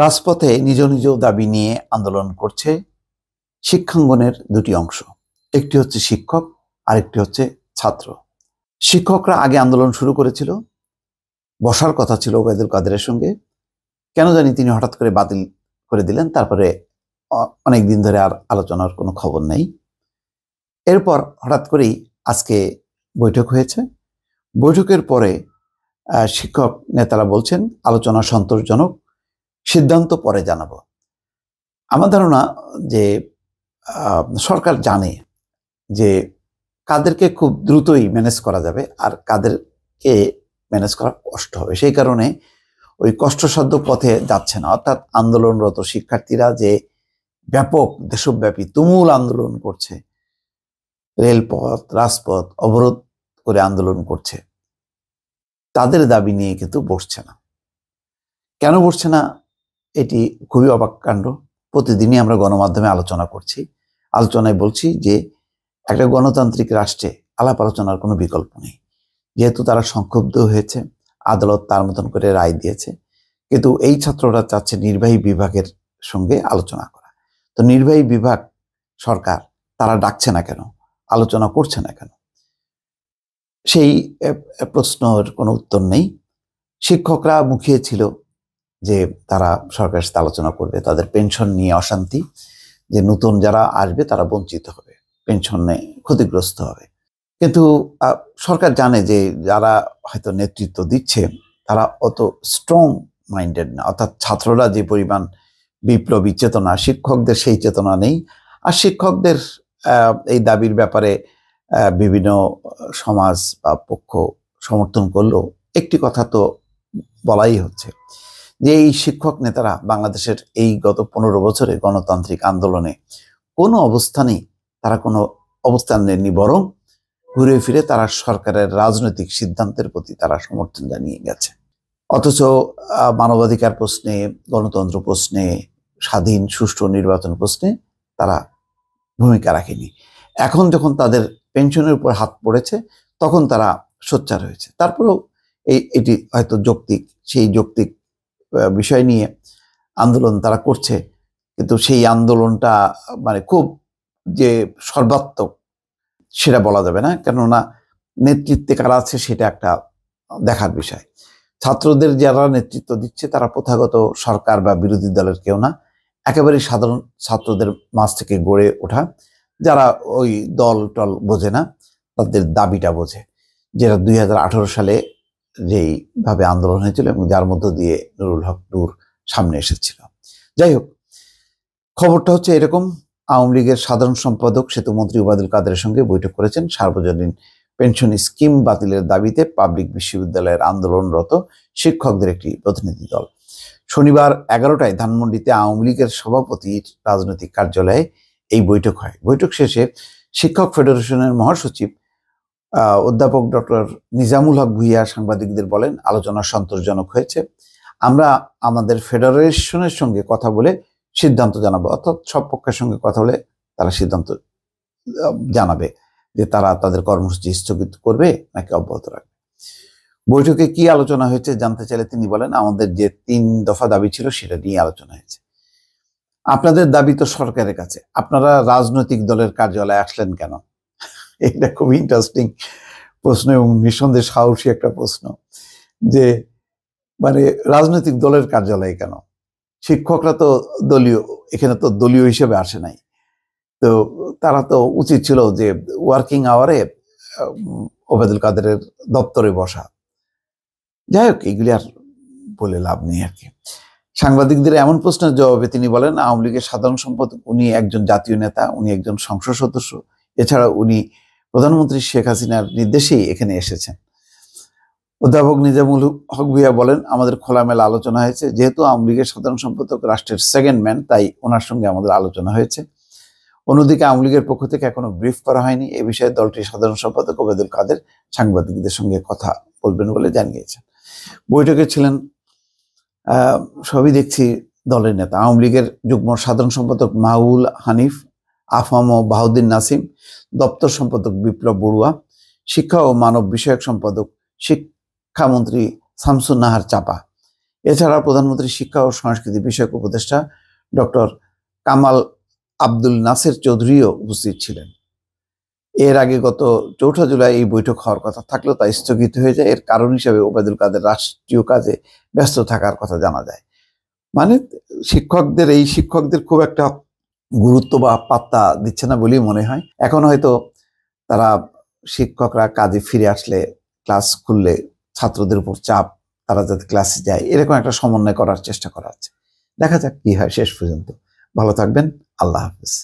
রাজপথে নিজ নিজ দাবি নিয়ে আন্দোলন করছে শিক্ষাঙ্গনের দুটি অংশ একটি হচ্ছে শিক্ষক আরেকটি হচ্ছে ছাত্র শিক্ষকরা আগে আন্দোলন শুরু করেছিল বসার কথা ছিল ওবায়দুল কাদেরের সঙ্গে কেন জানি তিনি হঠাৎ করে বাতিল করে দিলেন তারপরে অনেক দিন ধরে আর আলোচনার কোনো খবর নেই এরপর হঠাৎ করেই আজকে বৈঠক হয়েছে বৈঠকের পরে শিক্ষক নেতারা বলছেন আলোচনা সন্তোষজনক সিদ্ধান্ত পরে জানাবো আমার ধারণা যে সরকার জানে যে কাদেরকে খুব দ্রুতই ম্যানেজ করা যাবে আর কাদেরকে ম্যানেজ করা কষ্ট হবে সেই কারণে ওই কষ্টসাধ্য পথে যাচ্ছে না অর্থাৎ আন্দোলনরত শিক্ষার্থীরা যে ব্যাপক দেশব্যাপী তুমুল আন্দোলন করছে রেলপথ রাজপথ অবরোধ করে আন্দোলন করছে তাদের দাবি নিয়ে কিন্তু বসছে না কেন বসছে না এটি খুবই অবাক কাণ্ড প্রতিদিনই আমরা গণমাধ্যমে আলোচনা করছি আলোচনায় বলছি যে একটা গণতান্ত্রিক রাষ্ট্রে আলাপ আলোচনার কোনো বিকল্প নেই যেহেতু তারা সংক্ষুব্ধ হয়েছে আদালত তার মতন করে রায় দিয়েছে কিন্তু এই ছাত্ররা চাচ্ছে নির্বাহী বিভাগের সঙ্গে আলোচনা করা তো নির্বাহী বিভাগ সরকার তারা ডাকছে না কেন আলোচনা করছে না কেন সেই প্রশ্নর কোনো উত্তর নেই শিক্ষকরা মুখিয়েছিল যে তারা সরকারের সাথে আলোচনা করবে তাদের পেনশন নিয়ে অশান্তি যে নতুন যারা আসবে তারা বঞ্চিত হবে পেনশনে ক্ষতিগ্রস্ত হবে কিন্তু সরকার জানে যে যারা হয়তো নেতৃত্ব দিচ্ছে তারা অত স্ট্রং মাইন্ডেড না অর্থাৎ ছাত্ররা যে পরিমাণ বিপ্লবী চেতনা শিক্ষকদের সেই চেতনা নেই আর শিক্ষকদের এই দাবির ব্যাপারে বিভিন্ন সমাজ বা পক্ষ সমর্থন করলেও একটি কথা তো বলাই হচ্ছে যে এই শিক্ষক নেতারা বাংলাদেশের এই গত পনেরো বছরে গণতান্ত্রিক আন্দোলনে কোনো অবস্থানেই তারা কোনো অবস্থান নেননি বরং ঘুরে ফিরে তারা সরকারের রাজনৈতিক সিদ্ধান্তের প্রতি তারা সমর্থন জানিয়ে গেছে অথচ মানবাধিকার প্রশ্নে গণতন্ত্র প্রশ্নে স্বাধীন সুষ্ঠু নির্বাচন প্রশ্নে তারা ভূমিকা রাখেনি এখন যখন তাদের পেনশনের উপর হাত পড়েছে তখন তারা সোচ্চার হয়েছে তারপরেও এই এটি হয়তো যৌক্তিক সেই যৌক্তিক বিষয় নিয়ে আন্দোলন তারা করছে কিন্তু সেই আন্দোলনটা মানে খুব যে সর্বাত্মক সেটা বলা যাবে না কেননা নেতৃত্বে কারা আছে সেটা একটা দেখার বিষয় ছাত্রদের যারা নেতৃত্ব দিচ্ছে তারা প্রথাগত সরকার বা বিরোধী দলের কেউ না একেবারে সাধারণ ছাত্রদের মাছ থেকে গড়ে ওঠা যারা ওই দল টল বোঝে না তাদের দাবিটা বোঝে যেটা দুই সালে যেইভাবে আন্দোলন হয়েছিল এবং যার মধ্য দিয়ে নুরুল হক নূর সামনে এসেছিল যাই হোক খবরটা হচ্ছে এরকম আওয়ামী লীগের সাধারণ সম্পাদক সেতুমন্ত্রী উবাদুল কাদের সঙ্গে বৈঠক করেছেন সার্বজনীন পেনশন স্কিম বাতিলের দাবিতে পাবলিক বিশ্ববিদ্যালয়ের আন্দোলনরত শিক্ষকদের একটি প্রতিনিধি দল শনিবার এগারোটায় ধানমন্ডিতে আওয়ামী লীগের সভাপতির রাজনৈতিক কার্যালয়ে এই বৈঠক হয় বৈঠক শেষে শিক্ষক ফেডারেশনের মহাসচিব অধ্যাপক ডক্টর নিজামুল হক ভুইয়া সাংবাদিকদের বলেন আলোচনা সন্তোষজনক হয়েছে আমরা আমাদের ফেডারেশনের সঙ্গে কথা বলে সিদ্ধান্ত জানাবো অর্থাৎ সব পক্ষের সঙ্গে কথা বলে তারা সিদ্ধান্ত জানাবে যে তারা তাদের কর্মসূচি স্থগিত করবে নাকি অব্যাহত রাখবে বৈঠকে কি আলোচনা হয়েছে জানতে চাইলে তিনি বলেন আমাদের যে তিন দফা দাবি ছিল সেটা নিয়ে আলোচনা হয়েছে আপনাদের দাবি তো সরকারের কাছে আপনারা রাজনৈতিক দলের কার্যালয়ে আসলেন কেন এটা খুব ইন্টারেস্টিং প্রশ্ন এবং নিঃসন্দেহে সাহসী একটা প্রশ্ন যে মানে রাজনৈতিক দলের কার্যালয় কেন শিক্ষকরা তো দলীয় এখানে তো দলীয় হিসেবে আসে নাই তো তারা তো উচিত ছিল যে ওয়ার্কিং আওয়ারে ওবেদুল কাদেরের দপ্তরে বসা যাই হোক এগুলি আর বলে লাভ নেই আর কি সাংবাদিকদের এমন প্রশ্নের জবাবে তিনি বলেন আওয়ামী লীগের সাধারণ সম্পাদক উনি একজন জাতীয় নেতা উনি একজন সংসদ সদস্য এছাড়া উনি প্রধানমন্ত্রী শেখ হাসিনার নির্দেশেই এখানে এসেছেন অধ্যাপক নিজামুল হক ভিয়া বলেন আমাদের খোলামেলা আলোচনা হয়েছে যেহেতু আওয়ামী লীগের সাধারণ সম্পাদক রাষ্ট্রের সেকেন্ড ম্যান তাই ওনার সঙ্গে আমাদের আলোচনা হয়েছে অন্যদিকে আওয়ামী লীগের পক্ষ থেকে এখনো ব্রিফ করা হয়নি এ বিষয়ে দলটির সাধারণ সম্পাদক ওবেদুল কাদের সাংবাদিকদের সঙ্গে কথা বলবেন বলে জানিয়েছেন বৈঠকে ছিলেন সবই দেখছি দলের নেতা আওয়ামী লীগের যুগ্ম সাধারণ সম্পাদক মাহুল হানিফ আফাম বাহুদ্দিন নাসিম দপ্তর সম্পাদক বিপ্লব বড়ুয়া শিক্ষা ও মানব বিষয়ক সম্পাদক শিক্ষামন্ত্রী শামসুন নাহার চাপা এছাড়া প্রধানমন্ত্রী শিক্ষা ও সংস্কৃতি বিষয়ক উপদেষ্টা ডক্টর কামাল আব্দুল নাসের চৌধুরীও উপস্থিত ছিলেন এর আগে গত চৌঠা জুলাই এই বৈঠক হওয়ার কথা থাকলেও তা স্থগিত হয়ে যায় এর কারণ হিসাবে ওবায়দুল কাদের রাষ্ট্রীয় কাজে ব্যস্ত থাকার কথা জানা যায় মানে শিক্ষকদের এই শিক্ষকদের খুব একটা গুরুত্ব বা পাত্তা দিচ্ছে না বলেই মনে হয় এখন হয়তো তারা শিক্ষকরা কাজে ফিরে আসলে ক্লাস খুললে ছাত্রদের উপর চাপ তারা যাতে ক্লাসে যায় এরকম একটা সমন্বয় করার চেষ্টা করা হচ্ছে দেখা যাক কী হয় শেষ পর্যন্ত ভালো থাকবেন আল্লাহ হাফিজ